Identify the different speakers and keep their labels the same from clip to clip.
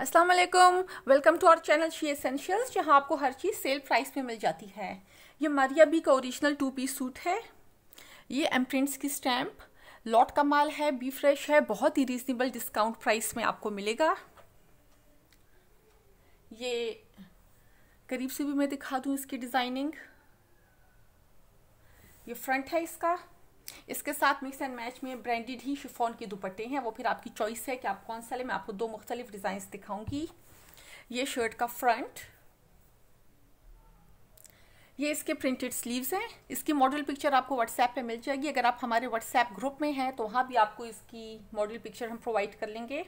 Speaker 1: अस्सलाम वालेकुम welcome to our channel she essentials जहाँ आपको हर चीज़ सेल प्राइस में मिल जाती है ये मारिया बी का ओरिजिनल टू पीस सूट है ये एम प्रिंट्स की स्टैम्प लॉट का माल है बी फ्रेश है बहुत ही रीजनेबल डिस्काउंट प्राइस में आपको मिलेगा ये करीब से भी मैं दिखा दूँ इसकी डिज़ाइनिंग ये फ्रंट है इसका इसके साथ मिक्स एंड मैच में ब्रांडेड ही शिफॉन के दुपट्टे हैं वो फिर आपकी चॉइस है कि आप कौन सा ले मैं आपको दो मुख्तलिफ डिजाइन दिखाऊंगी ये शर्ट का फ्रंट ये इसके प्रिंटेड स्लीव्स हैं इसकी मॉडल पिक्चर आपको व्हाट्सएप पे मिल जाएगी अगर आप हमारे व्हाट्सएप ग्रुप में हैं तो वहाँ भी आपको इसकी मॉडल पिक्चर हम प्रोवाइड कर लेंगे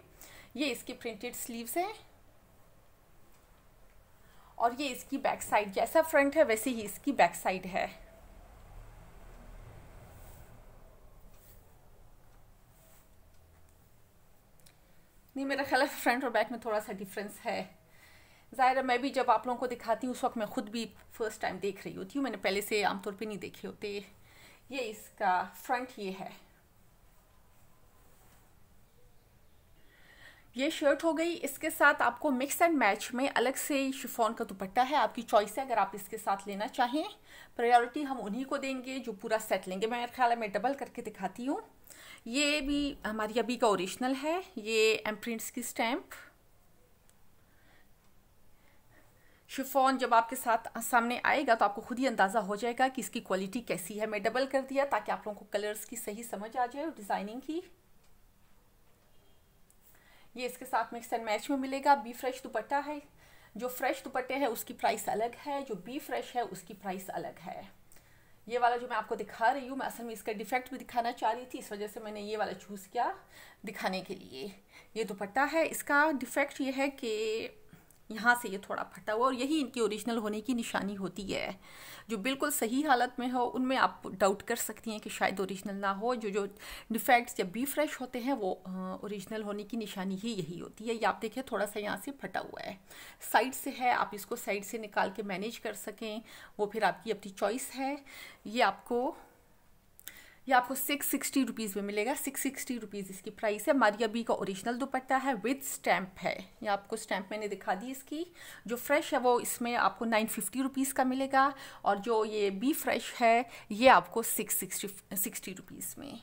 Speaker 1: ये इसके प्रिंटेड स्लीव्स हैं और ये इसकी बैक साइड जैसा फ्रंट है वैसे ही इसकी बैक साइड है नहीं मेरा ख्याल है फ्रंट और बैक में थोड़ा सा डिफरेंस है ज़ाहिर है मैं भी जब आप लोगों को दिखाती हूँ उस वक्त मैं ख़ुद भी फर्स्ट टाइम देख रही होती हूँ मैंने पहले से आमतौर पर नहीं देखे होते ये इसका फ्रंट ये है ये शर्ट हो गई इसके साथ आपको मिक्स एंड मैच में अलग से शिफॉन का दुपट्टा है आपकी चॉइस है अगर आप इसके साथ लेना चाहें प्रायोरिटी हम उन्हीं को देंगे जो पूरा सेट लेंगे मेरे ख्याल है मैं डबल करके दिखाती हूँ ये भी हमारी अभी का ओरिजिनल है ये एम प्रिंट्स की स्टैम्प शिफॉन जब आपके साथ सामने आएगा तो आपको खुद ही अंदाज़ा हो जाएगा कि इसकी क्वालिटी कैसी है मैं डबल कर दिया ताकि आप लोगों को कलर्स की सही समझ आ जाए और डिज़ाइनिंग की ये इसके साथ मिक्स एंड मैच में मिलेगा बी फ्रेश दुपट्टा है जो फ्रेश दुपट्टे हैं उसकी प्राइस अलग है जो बी फ्रेश है उसकी प्राइस अलग है ये वाला जो मैं आपको दिखा रही हूँ मैं असल में इसका डिफेक्ट भी दिखाना चाह रही थी इस वजह से मैंने ये वाला चूज़ किया दिखाने के लिए ये दुपट्टा है इसका डिफेक्ट ये है कि यहाँ से ये थोड़ा फटा हुआ और यही इनकी ओरिजिनल होने की निशानी होती है जो बिल्कुल सही हालत में हो उनमें आप डाउट कर सकती हैं कि शायद ओरिजिनल ना हो जो जो डिफेक्ट्स जब भी फ्रेश होते हैं वो ओरिजिनल होने की निशानी ही यही होती है ये आप देखें थोड़ा सा यहाँ से फटा हुआ है साइड से है आप इसको साइड से निकाल के मैनेज कर सकें वो फिर आपकी अपनी चॉइस है ये आपको ये आपको सिक्स सिक्सटी रुपीज़ में मिलेगा सिक्स सिक्सटी रुपीज़ इसकी प्राइस है मारिया बी का ओरिजिनल दुपट्टा है विद स्टैम्प है ये आपको स्टैम्प मैंने दिखा दी इसकी जो फ्रेश है वो इसमें आपको नाइन फिफ्टी रुपीज़ का मिलेगा और जो ये बी फ्रेश है ये आपको सिक्स सिक्सटी सिक्सटी रुपीज़ में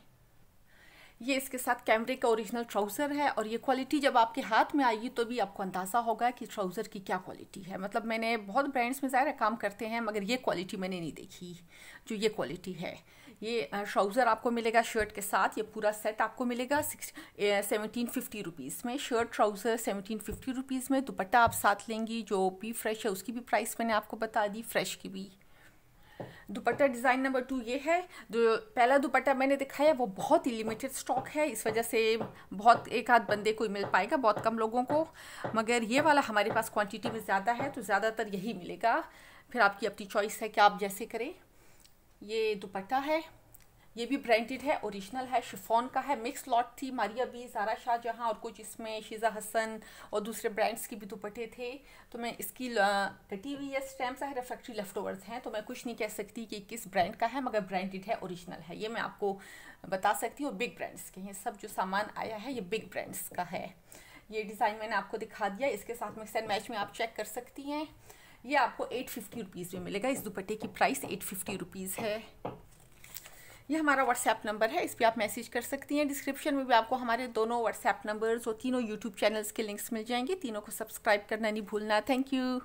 Speaker 1: ये इसके साथ कैमरे का ओरिजिनल ट्राउज़र है और ये क्वालिटी जब आपके हाथ में आएगी तो भी आपको अंदाज़ा होगा कि ट्राउज़र की क्या क्वालिटी है मतलब मैंने बहुत ब्रांड्स में ज़्यादा काम करते हैं मगर ये क्वालिटी मैंने नहीं देखी जो ये क्वालिटी है ये ट्राउज़र आपको मिलेगा शर्ट के साथ ये पूरा सेट आपको मिलेगा सिक्स सेवनटीन फिफ्टी रुपीज़ में shirt trouser seventeen fifty rupees में दुपट्टा आप साथ लेंगी जो भी फ्रेश है उसकी भी प्राइस मैंने आपको बता दी फ्रेश की भी दुपट्टा डिज़ाइन नंबर टू ये है जो पहला दुपट्टा मैंने दिखाया वो बहुत ही लिमिटेड स्टॉक है इस वजह से बहुत एक आध बंदे को मिल पाएगा बहुत कम लोगों को मगर ये वाला हमारे पास क्वांटिटी में ज़्यादा है तो ज़्यादातर यही मिलेगा फिर आपकी अपनी चॉइस है कि आप जैसे करें ये दुपट्टा है ये भी ब्रांडेड है ओरिजिनल है शिफोन का है मिक्स लॉट थी मारिया बी जारा शाहजहाँ और कुछ इसमें शीज़ा हसन और दूसरे ब्रांड्स के भी दुपट्टे थे तो मैं इसकी कटी हुई है स्टैम्प है रेफ्रेक्ट्री लेफ्ट ओवर्स हैं तो मैं कुछ नहीं कह सकती कि किस ब्रांड का है मगर ब्रांडेड है ओरिजिनल है ये मैं आपको बता सकती हूँ बिग ब्रांड्स के हैं सब जो सामान आया है ये बिग ब्रांड्स का है ये डिज़ाइन मैंने आपको दिखा दिया इसके साथ मिक्स एंड मैच में आप चेक कर सकती हैं ये आपको एट फिफ्टी रुपीज़ में मिलेगा इस दुपट्टे की प्राइस एट फिफ्टी रुपीज़ है ये हमारा व्हाट्सएप नंबर है इस पर आप मैसेज कर सकती हैं डिस्क्रिप्शन में भी आपको हमारे दोनों व्हाट्सएप नंबर्स और तीनों यूट्यूब चैनल्स के लिंक्स मिल जाएंगे तीनों को सब्सक्राइब करना नहीं भूलना थैंक यू